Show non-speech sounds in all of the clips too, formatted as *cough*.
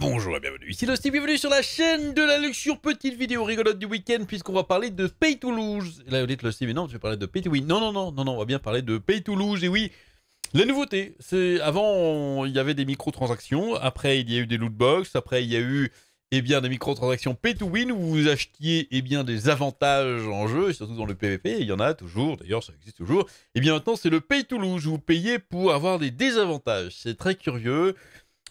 Bonjour et bienvenue, ici Losty, bienvenue sur la chaîne de la luxure, petite vidéo rigolote du week-end puisqu'on va parler de Pay to Lose. Là vous dites Losty, mais non, je vais parler de Pay to Win. Non, non, non, non, on va bien parler de Pay to Lose, et oui, la nouveauté, c'est avant il y avait des microtransactions, après il y a eu des loot box, après il y a eu et eh bien, des microtransactions pay to win où vous achetiez et eh bien, des avantages en jeu, surtout dans le PVP. Il y en a toujours, d'ailleurs, ça existe toujours. Et eh bien, maintenant, c'est le pay to lose. Vous payez pour avoir des désavantages. C'est très curieux.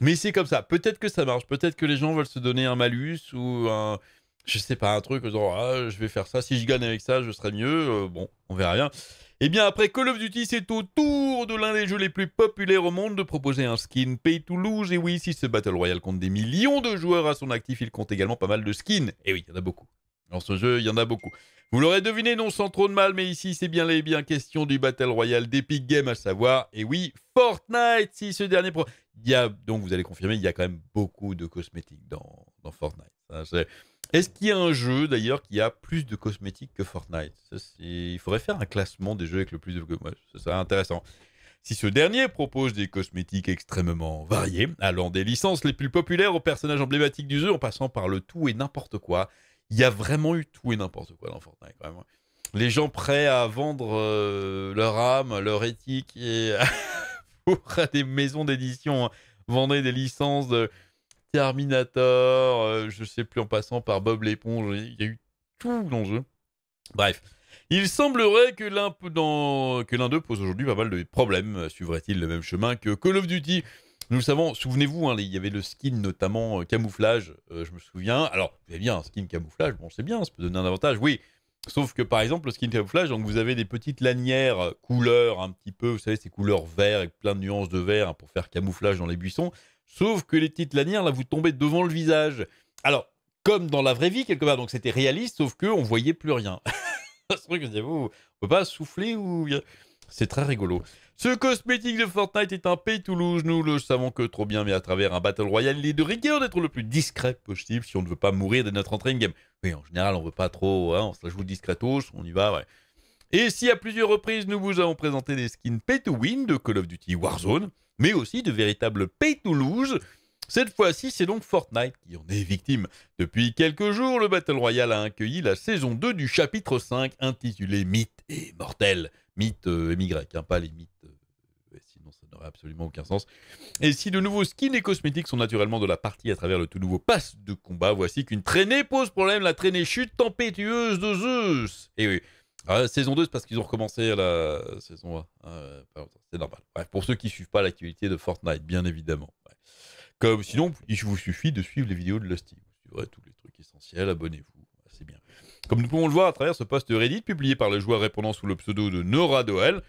Mais c'est comme ça. Peut-être que ça marche. Peut-être que les gens veulent se donner un malus ou un, je sais pas, un truc genre ah, je vais faire ça. Si je gagne avec ça, je serai mieux. Euh, bon, on verra bien. Et eh bien après Call of Duty, c'est au tour de l'un des jeux les plus populaires au monde de proposer un skin pay to lose. Et oui, si ce Battle Royale compte des millions de joueurs à son actif, il compte également pas mal de skins. Et eh oui, il y en a beaucoup. Dans ce jeu, il y en a beaucoup. Vous l'aurez deviné, non sans trop de mal, mais ici, c'est bien les bien question du Battle Royale d'Epic Games, à savoir, et oui, Fortnite, si ce dernier... Pro... Il y a, donc, vous allez confirmer, il y a quand même beaucoup de cosmétiques dans, Fortnite. Est-ce qu'il y a un jeu, d'ailleurs, qui a plus de cosmétiques que Fortnite Il faudrait faire un classement des jeux avec le plus de... ça serait intéressant. Si ce dernier propose des cosmétiques extrêmement variés, allant des licences les plus populaires aux personnages emblématiques du jeu en passant par le tout et n'importe quoi, il y a vraiment eu tout et n'importe quoi dans Fortnite. même hein. Les gens prêts à vendre euh, leur âme, leur éthique et *laughs* pour des maisons d'édition, hein. vendre des licences de Terminator, je euh, je sais plus en passant par Bob l'éponge, il y a eu tout dans le jeu. Bref. Il semblerait que l'un dans... d'eux pose aujourd'hui pas mal de problèmes. Euh, suivrait-il le même chemin que Call of Duty nous le savons, souvenez-vous, hein, il y avait le skin notamment euh, camouflage, euh, je me souviens. Alors, vous bien un skin camouflage, bon, c'est bien, ça peut donner un avantage, oui. Sauf que par exemple, le skin camouflage, donc vous avez des petites lanières euh, couleur, un petit peu, vous savez, ces couleurs vert avec plein de nuances de vert hein, pour faire camouflage dans les buissons. Sauf que les petites lanières, là, vous tombez devant le visage. Alors, comme dans la vraie vie, quelque part, donc c'était réaliste, sauf qu'on voyait plus rien. *laughs* ce truc, vous, on peut pas souffler ou. C'est très rigolo. Ce cosmétique de Fortnite est un pay to lose, nous le savons que trop bien, mais à travers un Battle Royale, il est de rigueur d'être le plus discret possible si on ne veut pas mourir dès notre entrée in-game. Mais en général, on ne veut pas trop, hein, on se la joue discretos, on y va, ouais. Et si à plusieurs reprises, nous vous avons présenté des skins pay to win de Call of Duty Warzone, mais aussi de véritables pay to lose, cette fois-ci, c'est donc Fortnite qui en est victime. Depuis quelques jours, le Battle Royale a accueilli la saison 2 du chapitre 5 intitulé Mythe et Mortel mythes euh, hein, pas les mythes. Euh, sinon, ça n'aurait absolument aucun sens. Et si de nouveaux skins et cosmétiques sont naturellement de la partie à travers le tout nouveau pass de combat, voici qu'une traînée pose problème, la traînée chute tempétueuse de Zeus. Et oui. Ah, saison 2, c'est parce qu'ils ont recommencé la saison 1. Euh, c'est normal. Bref, pour ceux qui ne suivent pas l'actualité de Fortnite, bien évidemment. Comme sinon, il vous suffit de suivre les vidéos de Lusty. Vous suivrez tous les trucs essentiels, abonnez-vous comme nous pouvons le voir à travers ce post Reddit publié par le joueur répondant sous le pseudo de Nora Doel,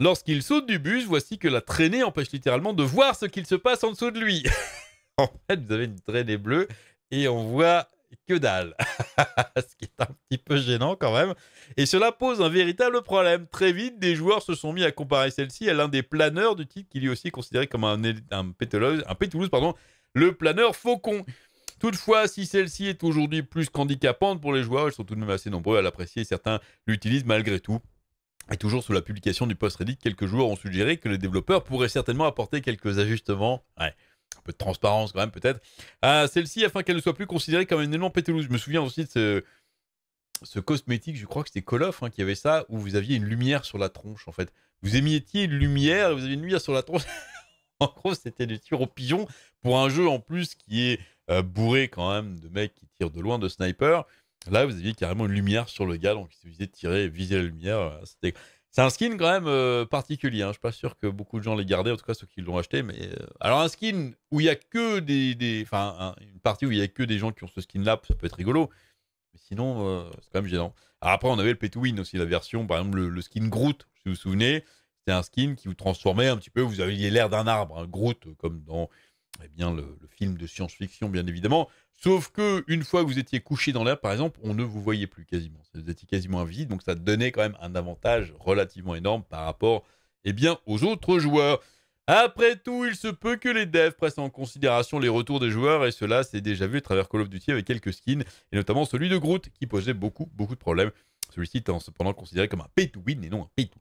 lorsqu'il saute du bus, voici que la traînée empêche littéralement de voir ce qu'il se passe en dessous de lui. *laughs* en fait, vous avez une traînée bleue et on voit que dalle. *laughs* ce qui est un petit peu gênant quand même. Et cela pose un véritable problème. Très vite, des joueurs se sont mis à comparer celle-ci à l'un des planeurs du titre, qui lui aussi est considéré comme un, un, pétoulouse, un pardon, le planeur faucon. Toutefois, si celle-ci est aujourd'hui plus qu'handicapante pour les joueurs, ils sont tout de même assez nombreux à l'apprécier certains l'utilisent malgré tout. Et toujours sous la publication du post Reddit, quelques joueurs ont suggéré que les développeurs pourraient certainement apporter quelques ajustements. un peu de transparence quand même peut-être, à celle-ci afin qu'elle ne soit plus considérée comme un élément pételouse. Je me souviens aussi de ce, cosmétique, je crois que c'était Call of hein, qui avait ça, où vous aviez une lumière sur la tronche en fait. Vous émettiez une lumière vous aviez une lumière sur la tronche. *laughs* en gros, c'était des tirs au pigeon pour un jeu en plus qui est euh, bourré quand même de mecs qui tirent de loin de sniper. Là, vous aviez carrément une lumière sur le gars, donc il suffisait de tirer, viser la lumière, euh, c'était. C'est un skin quand même euh, particulier. Hein. Je suis pas sûr que beaucoup de gens l'aient gardé, en tout cas ceux qui l'ont acheté. Mais alors un skin où il y a que des, des... enfin une partie où il y a que des gens qui ont ce skin-là, ça peut être rigolo. Mais sinon, c'est quand même gênant. Alors après, on avait le pay win aussi, la version, par exemple le, skin Groot, si vous vous souvenez, c'était un skin qui vous transformait un petit peu. Vous aviez l'air d'un arbre, un hein, Groot, comme dans eh bien, le, film de science-fiction, bien évidemment. Sauf que une fois que vous étiez couché dans l'air, par exemple, on ne vous voyait plus quasiment. Vous étiez quasiment invisible, donc ça donnait quand même un avantage relativement énorme par rapport eh bien, aux autres joueurs. Après tout, il se peut que les devs pressent en considération les retours des joueurs, et cela s'est déjà vu à travers Call of Duty avec quelques skins, et notamment celui de Groot, qui posait beaucoup, beaucoup de problèmes. Celui-ci étant cependant considéré comme un pay to win et non un pay to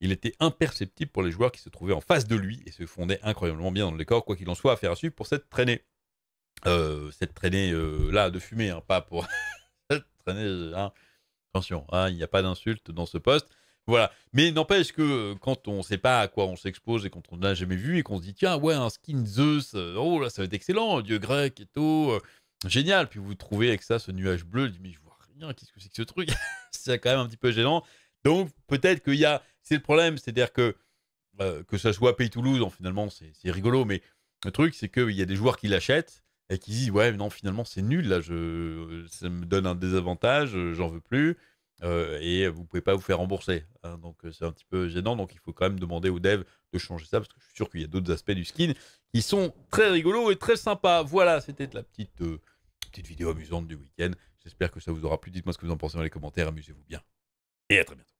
il était imperceptible pour les joueurs qui se trouvaient en face de lui et se fondait incroyablement bien dans le décor, quoi qu'il en soit, affaire à suivre pour cette traînée. Euh, cette traînée euh, là de fumée, hein, pas pour *laughs* cette traînée. Euh, hein. Attention, hein, il n'y a pas d'insulte dans ce poste. Voilà. Mais n'empêche que quand on ne sait pas à quoi on s'expose et quand on n'a jamais vu et qu'on se dit tiens, ouais, un skin Zeus, oh là, ça va être excellent, dieu grec et tout, génial. Puis vous trouvez avec ça ce nuage bleu, mais je vois rien, qu'est-ce que c'est que ce truc *laughs* C'est quand même un petit peu gênant. Donc peut-être qu'il y a, c'est le problème, c'est-à-dire que euh, que ça soit Pay Toulouse, finalement c'est rigolo, mais le truc c'est qu'il y a des joueurs qui l'achètent et qui disent ouais non finalement c'est nul là, ça me donne un désavantage, j'en veux plus. Euh, et vous pouvez pas vous faire rembourser. Hein. donc euh, c'est un petit peu gênant. Donc il faut quand même demander aux devs de changer ça parce que je suis sûr qu'il y a d'autres aspects du skin qui sont très rigolos et très sympas. Voilà, c'était la petite, petite vidéo amusante du week-end. J'espère que ça vous aura plu. Dites-moi ce que vous en pensez dans les commentaires. Amusez-vous bien. Et à très bientôt.